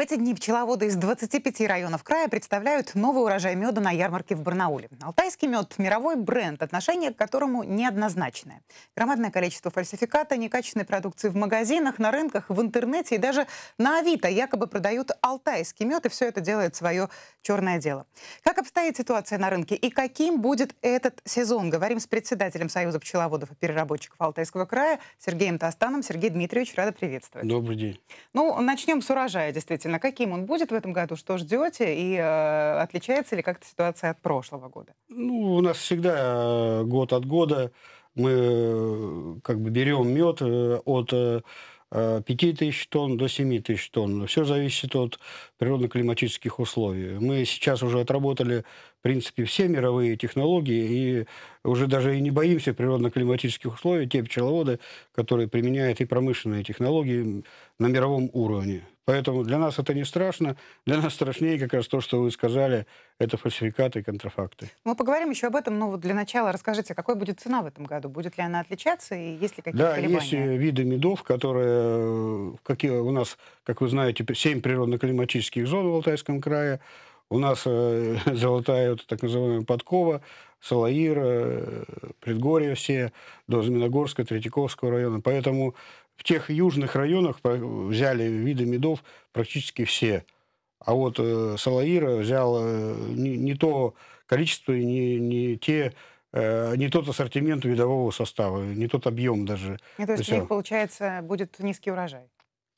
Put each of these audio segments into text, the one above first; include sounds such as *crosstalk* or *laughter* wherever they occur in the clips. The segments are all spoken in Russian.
эти дни пчеловоды из 25 районов края представляют новый урожай меда на ярмарке в Барнауле. Алтайский мед – мировой бренд, отношение к которому неоднозначное. Громадное количество фальсификата, некачественной продукции в магазинах, на рынках, в интернете и даже на Авито якобы продают алтайский мед, и все это делает свое черное дело. Как обстоит ситуация на рынке и каким будет этот сезон? Говорим с председателем Союза пчеловодов и переработчиков Алтайского края Сергеем Тастаном. Сергей Дмитриевич, рада приветствовать. Добрый день. Ну, начнем с урожая, действительно действительно, каким он будет в этом году, что ждете, и э, отличается ли как-то ситуация от прошлого года? Ну, у нас всегда э, год от года мы э, как бы берем мед э, от 5 тысяч тонн до 7 тысяч тонн. Все зависит от природно-климатических условий. Мы сейчас уже отработали в принципе, все мировые технологии, и уже даже и не боимся природно-климатических условий, те пчеловоды, которые применяют и промышленные технологии на мировом уровне. Поэтому для нас это не страшно. Для нас страшнее как раз то, что вы сказали, это фальсификаты и контрафакты. Мы поговорим еще об этом, но вот для начала расскажите, какой будет цена в этом году? Будет ли она отличаться и есть ли какие-то да, колебания? есть э, виды медов, которые э, какие у нас, как вы знаете, 7 природно-климатических зон в Алтайском крае. У нас э, *laughs* золотая вот, так называемая подкова, Салаир, э, Предгорье все, до Зминогорска, Третьяковского района. Поэтому в тех южных районах взяли виды медов практически все. А вот э, Салаира взял э, не, не то количество и не, не те э, не тот ассортимент видового состава, не тот объем даже. И ну, то есть Все. у них, получается, будет низкий урожай?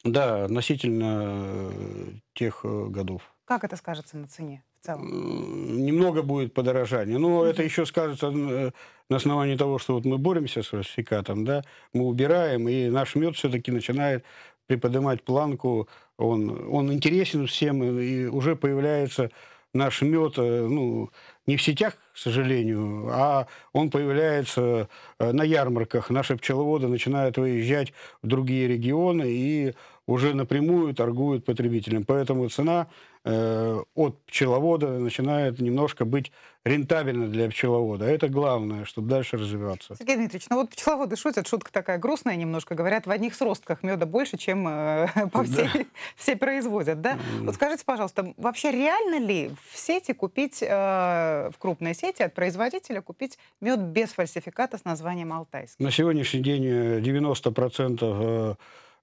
Да, относительно э, тех э, годов. Как это скажется на цене в целом? Немного будет подорожание. Но ну, mm-hmm. это еще скажется э, на основании того, что вот мы боремся с русификатом, да, мы убираем, и наш мед все-таки начинает приподнимать планку. Он, он интересен всем, и уже появляется наш мед, э, ну, не в сетях, к сожалению, а он появляется э, на ярмарках. Наши пчеловоды начинают выезжать в другие регионы и уже напрямую торгуют потребителям. Поэтому цена э, от пчеловода начинает немножко быть рентабельна для пчеловода. Это главное, чтобы дальше развиваться. Сергей Дмитриевич, ну вот пчеловоды шутят, шутка такая грустная немножко. Говорят, в одних сростках меда больше, чем э, *laughs* по всей, да. *laughs* все производят. Да? Mm. Вот скажите, пожалуйста, вообще реально ли в сети купить э, Э, в крупной сети от производителя купить мед без фальсификата с названием «Алтайский». На сегодняшний день 90% э,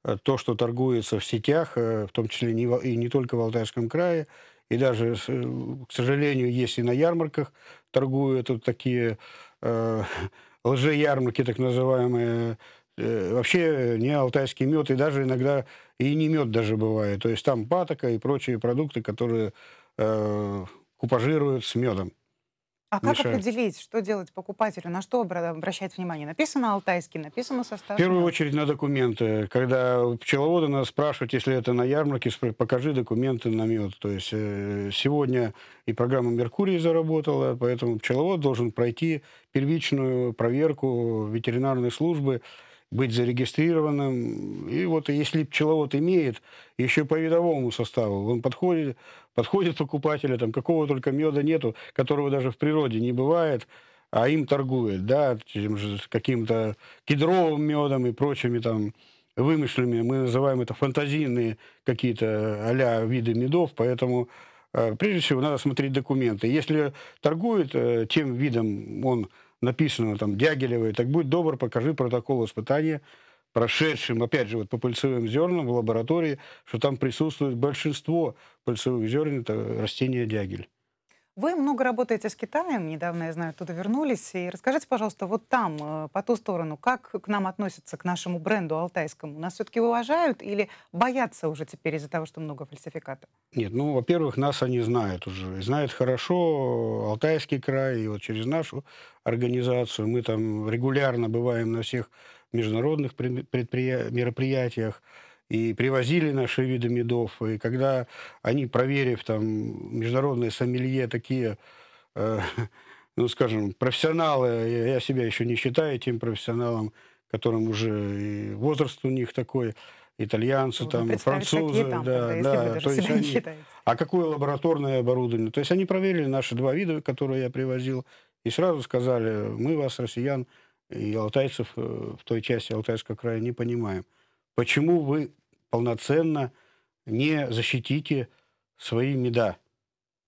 э, то, что торгуется в сетях, в том числе и не только в Алтайском крае, и даже, к сожалению, есть и на ярмарках торгуют вот такие э, *laughs* лжеярмарки, так называемые, вообще не алтайский мед, и даже иногда и не мед даже бывает. То есть там патока и прочие продукты, которые э, купажируют с медом. А как мешают. определить, что делать покупателю, на что обращать внимание? Написано алтайский, написано состав. В первую очередь на документы. Когда пчеловоды нас спрашивают, если это на ярмарке, покажи документы на мед. То есть э, сегодня и программа Меркурий заработала, поэтому пчеловод должен пройти первичную проверку ветеринарной службы быть зарегистрированным. И вот если пчеловод имеет, еще по видовому составу, он подходит, подходит покупателя, там какого только меда нету, которого даже в природе не бывает, а им торгует, да, каким-то кедровым медом и прочими там вымышленными, мы называем это фантазийные какие-то а виды медов, поэтому э, прежде всего надо смотреть документы. Если торгует э, тем видом, он Написанного там Дягилевой, так будь добр, покажи протокол испытания прошедшим, опять же, вот по пыльцевым зернам в лаборатории, что там присутствует большинство пыльцевых зерен, это растение дягель. Вы много работаете с Китаем, недавно, я знаю, туда вернулись. И расскажите, пожалуйста, вот там, э, по ту сторону, как к нам относятся, к нашему бренду алтайскому? Нас все-таки уважают или боятся уже теперь из-за того, что много фальсификата? Нет, ну, во-первых, нас они знают уже. Знают хорошо Алтайский край, и вот через нашу организацию мы там регулярно бываем на всех международных мероприятиях и привозили наши виды медов. И когда они, проверив там международные сомелье, такие, э, *laughs* ну, скажем, профессионалы, я, я себя еще не считаю тем профессионалом, которым уже и возраст у них такой, итальянцы, там, французы, там, да, да, то есть они, а какое лабораторное оборудование, то есть они проверили наши два вида, которые я привозил, и сразу сказали, мы вас, россиян и алтайцев, э, в той части Алтайского края не понимаем. Почему вы полноценно не защитите свои меда.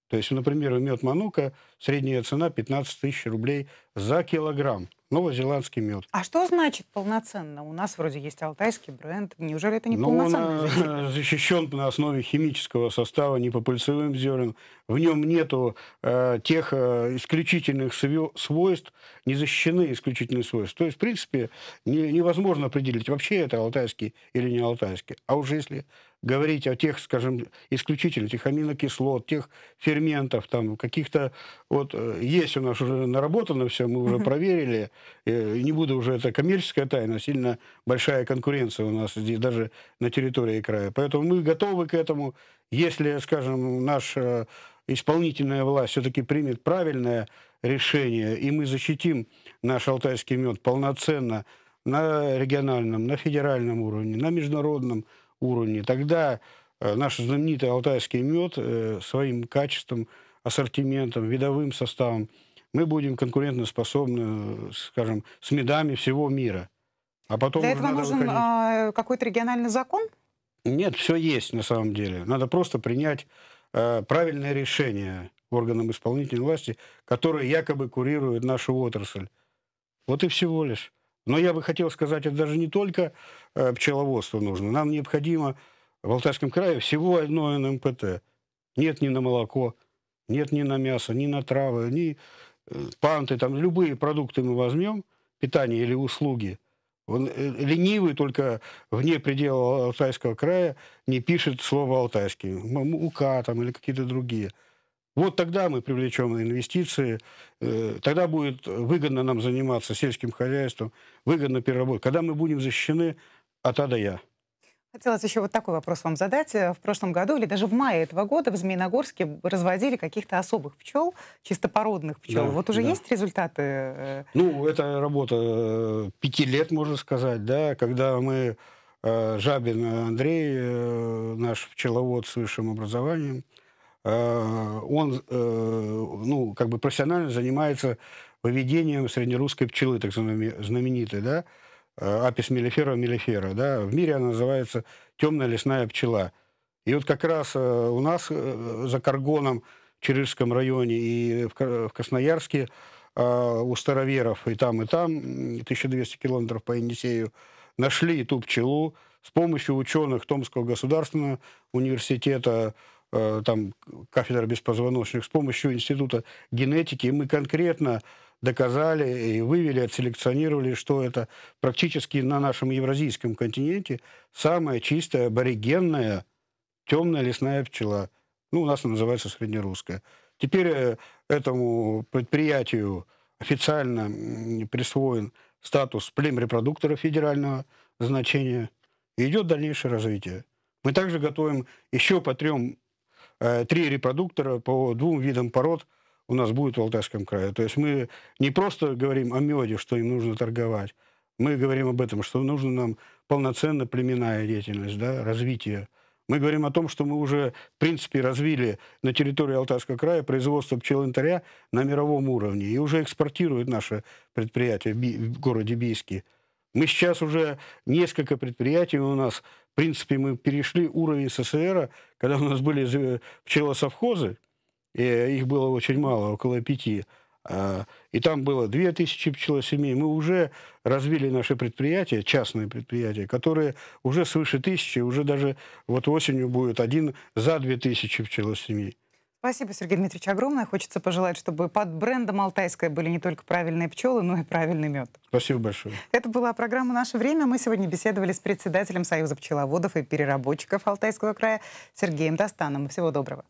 То есть, например, мед Манука, средняя цена 15 тысяч рублей за килограмм новозеландский мед. А что значит полноценно? У нас вроде есть алтайский бренд. Неужели это не Но ну, полноценный? Он э, защищен на основе химического состава, не по пыльцевым зернам. В нем нету э, тех э, исключительных свойств, не защищены исключительные свойства. То есть, в принципе, не, невозможно определить, вообще это алтайский или не алтайский. А уже если говорить о тех, скажем, исключительных, тех аминокислот, тех ферментов, там каких-то, вот э, есть у нас уже наработано все, мы уже проверили, Э, не буду уже, это коммерческая тайна, сильно большая конкуренция у нас здесь, даже на территории края. Поэтому мы готовы к этому, если, скажем, наша исполнительная власть все-таки примет правильное решение, и мы защитим наш алтайский мед полноценно на региональном, на федеральном уровне, на международном уровне, тогда э, наш знаменитый алтайский мед э, своим качеством, ассортиментом, видовым составом – мы будем конкурентоспособны, скажем, с медами всего мира. А потом Для этого нужен выходить... А, какой-то региональный закон? Нет, все есть на самом деле. Надо просто принять э, правильное решение органам исполнительной власти, которые якобы курируют нашу отрасль. Вот и всего лишь. Но я бы хотел сказать, это даже не только э, пчеловодство нужно. Нам необходимо в Алтайском крае всего одно НМПТ. Нет ни на молоко, нет ни на мясо, ни на травы, ни панты, там любые продукты мы возьмем, питание или услуги, он э, ленивый только вне предела Алтайского края не пишет слово «алтайский». УК там или какие-то другие. Вот тогда мы привлечем инвестиции, э, тогда будет выгодно нам заниматься сельским хозяйством, выгодно переработать. Когда мы будем защищены а от ада Я. Хотелось еще вот такой вопрос вам задать. Э, в прошлом году или даже в мае этого года в Змеиногорске разводили каких-то особых пчел, чистопородных пчел. Да, вот уже да. есть результаты? Э? Ну, это работа э, пяти лет, можно сказать, да, когда мы Жабин Андрей, наш пчеловод с высшим образованием, он, ну, как бы профессионально занимается выведением среднерусской пчелы, так знаменитой, да, Э, апис мелифера мелифера, да, в мире она называется темная лесная пчела. И вот как раз э, у нас э, за Каргоном, в Чирильском районе и в Красноярске у староверов и там, и там, 1200 километров по Енисею, нашли эту пчелу с помощью ученых Томского государственного университета, там кафедра беспозвоночных, с помощью института генетики. мы конкретно доказали и вывели, отселекционировали, что это практически на нашем евразийском континенте самая чистая, аборигенная, темная лесная пчела. Ну, у нас она называется среднерусская. Теперь э, этому предприятию официально присвоен статус племрепродуктора федерального значения. И идет дальнейшее развитие. Мы также готовим еще по трем, э, три репродуктора по двум видам пород – у нас будет в Алтайском крае. То есть мы не просто говорим о меде, что им нужно торговать, мы говорим об этом, что нужно нам полноценно племенная деятельность, да, развитие. Мы говорим о том, что мы уже, в принципе, развили на территории Алтайского края производство пчелонтаря на мировом уровне. И уже экспортируют наши предприятия в городе Бийске. Мы сейчас уже несколько предприятий у нас, в принципе, мы перешли уровень СССР, когда у нас были пчелосовхозы, и их было очень мало, около пяти. А, и там было 2000 пчелосемей. Мы уже развили наши предприятия, частные предприятия, которые уже свыше тысячи, уже даже вот осенью будет один за 2000 пчелосемей. Спасибо, Сергей Дмитриевич, огромное. Хочется пожелать, чтобы под брендом «Алтайская» были не только правильные пчелы, но и правильный мед. Спасибо большое. Это была программа «Наше время». Мы сегодня беседовали с председателем Союза пчеловодов и переработчиков Алтайского края Сергеем Достаном. Всего доброго.